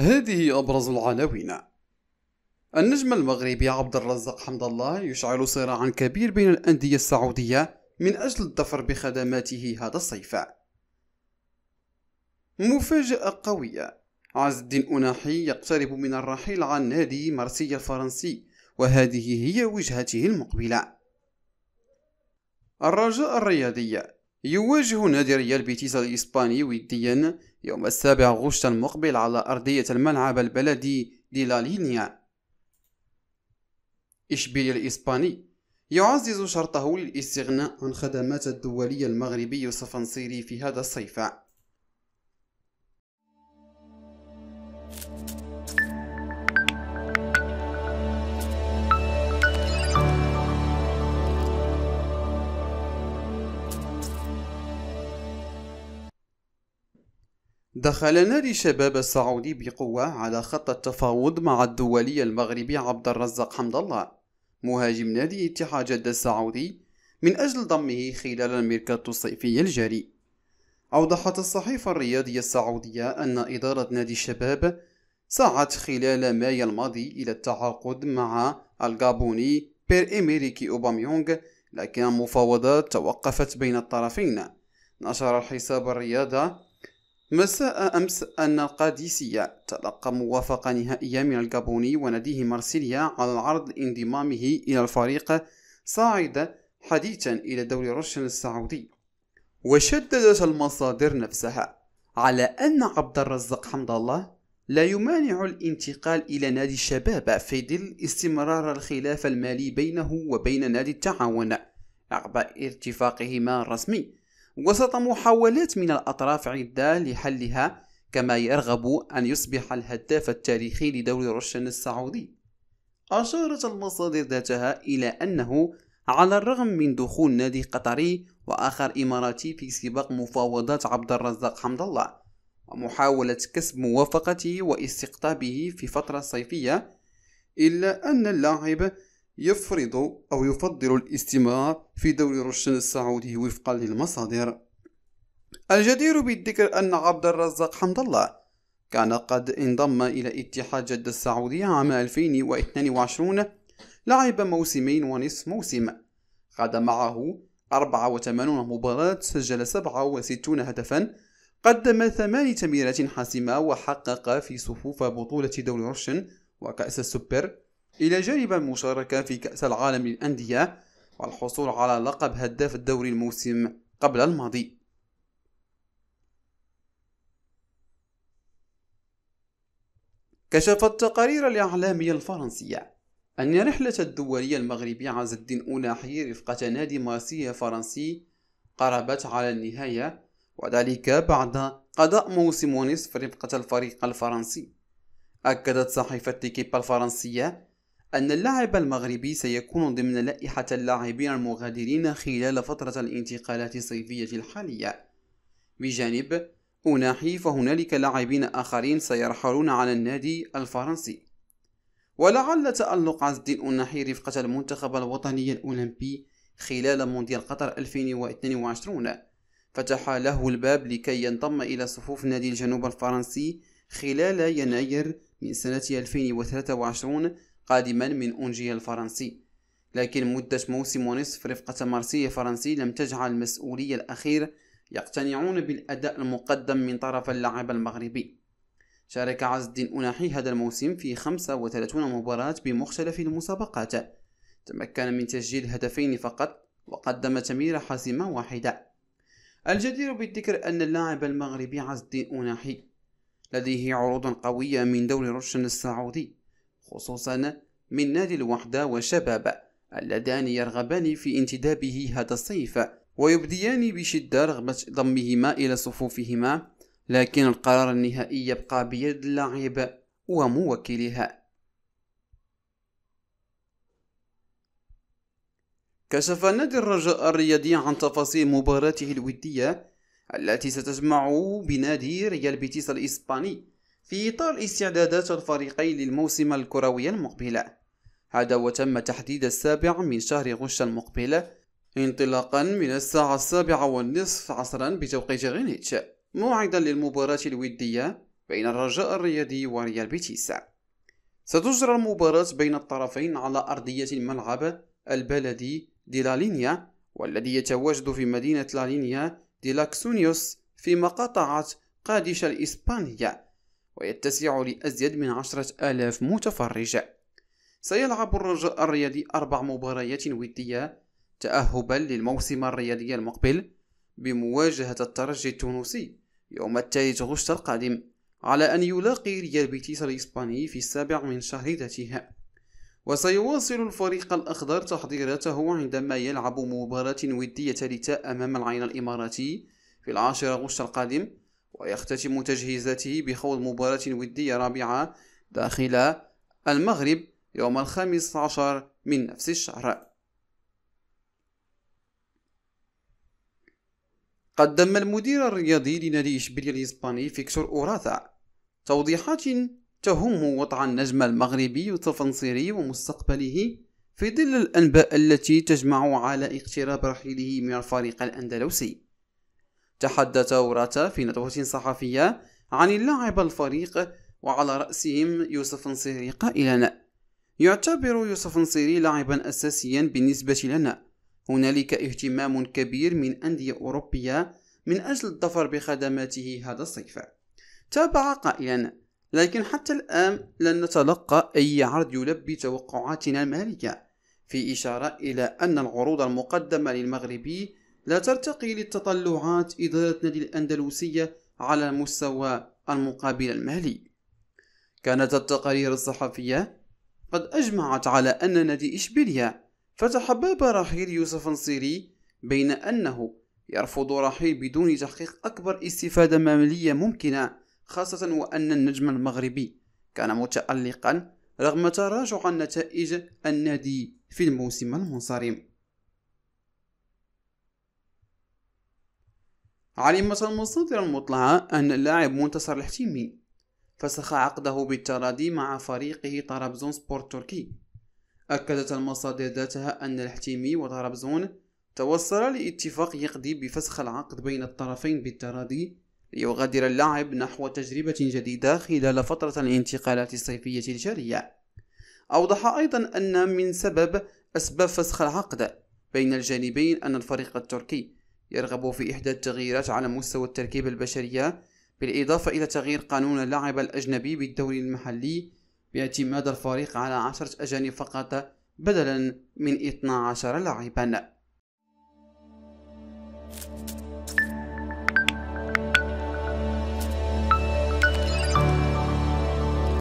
هذه أبرز العناوين النجم المغربي عبد الرزاق حمد الله يشعل صراعا كبير بين الأندية السعودية من أجل الظفر بخدماته هذا الصيف مفاجأة قوية عز الدين أناحي يقترب من الرحيل عن نادي مارسيا الفرنسي وهذه هي وجهته المقبلة الرجاء الرياضي يواجه نادي ريال بيتيس الإسباني وديا يوم السابع غشت المقبل على أرضية الملعب البلدي دي لا لينيا إشبيليا الإسباني يعزز شرطه للاستغناء عن خدمات الدولي المغربي الصفنصيري في هذا الصيف دخل ناري شباب السعودي بقوة على خط التفاوض مع الدولي المغربي عبد الرزاق حمد الله مهاجم نادي اتحاد جدة السعودي من أجل ضمه خلال الميركاتو الصيفي الجاري أوضحت الصحيفة الرياضية السعودية أن إدارة نادي الشباب سعت خلال مايو الماضي إلى التعاقد مع الغابوني بير إميريكي أوباميونغ لكن المفاوضات توقفت بين الطرفين نشر الحساب الرياضة مساء أمس أن القادسية تلقى موافقة نهائية من الجابوني ونديه مارسيليا على عرض انضمامه إلى الفريق صاعدة حديثا إلى دوري روشن السعودي وشددت المصادر نفسها على أن عبد الرزاق حمد الله لا يمانع الانتقال إلى نادي الشباب في ظل استمرار الخلاف المالي بينه وبين نادي التعاون عقب ارتفاقهما الرسمي وسط محاولات من الأطراف عدة لحلها كما يرغب أن يصبح الهداف التاريخي لدوري رشن السعودي أشارت المصادر ذاتها إلى أنه على الرغم من دخول نادي قطري وآخر إماراتي في سباق مفاوضات عبد الرزاق حمد الله ومحاولة كسب موافقته واستقطابه في فترة صيفية إلا أن اللاعب يفرض أو يفضل الاستمرار في دور روشن السعودي وفقا للمصادر الجدير بالذكر أن عبد الرزاق حمد الله كان قد انضم إلى اتحاد جدة السعودية عام 2022 لعب موسمين ونصف موسم قاد معه 84 مباراة سجل 67 هدفا قدم ثماني تمريرات حاسمة وحقق في صفوف بطولة دوري رشن وكأس السوبر إلى جانب المشاركة في كأس العالم للأندية والحصول على لقب هداف الدوري الموسم قبل الماضي كشفت تقارير الإعلامية الفرنسية أن رحلة الدولية المغربي عز الدين أولاحي رفقة نادي مارسيليا فرنسي قربت على النهاية وذلك بعد قضاء موسم ونصف رفقة الفريق الفرنسي أكدت صحيفة ليكيب الفرنسية أن اللاعب المغربي سيكون ضمن لائحة اللاعبين المغادرين خلال فترة الانتقالات الصيفية الحالية بجانب أناحي فهنالك لاعبين آخرين سيرحلون على النادي الفرنسي ولعل تألق عز الدين أناحي رفقة المنتخب الوطني الأولمبي خلال مونديال قطر 2022 فتح له الباب لكي ينضم إلى صفوف نادي الجنوب الفرنسي خلال يناير من سنة 2023 قادما من أنجيه الفرنسي لكن مدة موسم ونصف رفقة مارسي الفرنسي لم تجعل المسؤولية الأخير يقتنعون بالأداء المقدم من طرف اللاعب المغربي شارك عز الدين أناحي هذا الموسم في 35 مباراة بمختلف المسابقات تمكن من تسجيل هدفين فقط وقدم تمريرة حاسمة واحدة الجدير بالذكر أن اللاعب المغربي عز الدين أناحي لديه عروض قوية من دوري روشن السعودي خصوصا من نادي الوحدة وشباب اللذان يرغبان في انتدابه هذا الصيف ويبديان بشدة رغبة ضمهما إلى صفوفهما لكن القرار النهائي يبقى بيد اللاعب وموكلها كشف نادي الرجاء الرياضي عن تفاصيل مباراته الودية التي ستجمعه بنادي ريال بيتيس الإسباني في إطار استعدادات الفريقين للموسم الكروي المقبل هذا وتم تحديد السابع من شهر غش المقبل انطلاقا من الساعة السابعة والنصف عصرا بتوقيت غرينتش موعدا للمباراة الودية بين الرجاء الرياضي وريال بيتيس ستجرى المباراة بين الطرفين على أرضية الملعب البلدي دي لالينيا والذي يتواجد في مدينة لالينيا دي لاكسونيوس في مقاطعة قادش الإسبانية ويتسع لأزيد من عشرة آلاف متفرج سيلعب الرجاء الرياضي أربع مباريات ودية تأهبا للموسم الرياضي المقبل بمواجهة الترجي التونسي يوم الثالث غشت القادم على أن يلاقي ريال بيتيس الإسباني في السابع من شهر ذاتها وسيواصل الفريق الأخضر تحضيراته عندما يلعب مباراة ودية لتاء أمام العين الإماراتي في العاشر غشت القادم ويختتم تجهيزاته بخوض مباراة ودية رابعة داخل المغرب يوم الخامس عشر من نفس الشهر قدم المدير الرياضي لنادي إشبيلية الإسباني فيكتور أوراثا توضيحات تهم وضع النجم المغربي وتفنصيري ومستقبله في ظل الأنباء التي تجمع على اقتراب رحيله من الفريق الأندلسي تحدث وراتا في ندوة صحفية عن اللاعب الفريق وعلى رأسهم يوسف نصيري قائلا يعتبر يوسف نصيري لاعبا أساسيا بالنسبة لنا هنالك اهتمام كبير من أندية أوروبية من أجل الظفر بخدماته هذا الصيف تابع قائلا لكن حتى الآن لن نتلقى أي عرض يلبي توقعاتنا المالية في إشارة إلى أن العروض المقدمة للمغربي لا ترتقي للتطلعات إدارة نادي الأندلسية على مستوى المقابل المالي كانت التقارير الصحفية قد أجمعت على أن نادي إشبيليا فتح باب رحيل يوسف نصيري بين أنه يرفض رحيل بدون تحقيق أكبر استفادة مالية ممكنة خاصة وأن النجم المغربي كان متألقا رغم تراجع النتائج النادي في الموسم المنصرم علمت المصادر المطلعة أن اللاعب منتصر الحتيمي فسخ عقده بالترادي مع فريقه طرابزون سبورت تركي أكدت المصادر ذاتها أن الحتيمي وطرابزون توصل لاتفاق يقضي بفسخ العقد بين الطرفين بالترادي ليغادر اللاعب نحو تجربة جديدة خلال فترة الانتقالات الصيفية الجارية أوضح أيضا أن من سبب أسباب فسخ العقد بين الجانبين أن الفريق التركي يرغب في إحداث تغييرات على مستوى التركيبة البشرية بالإضافة إلى تغيير قانون اللعب الأجنبي بالدوري المحلي باعتماد الفريق على عشرة أجانب فقط بدلا من 12 لاعبا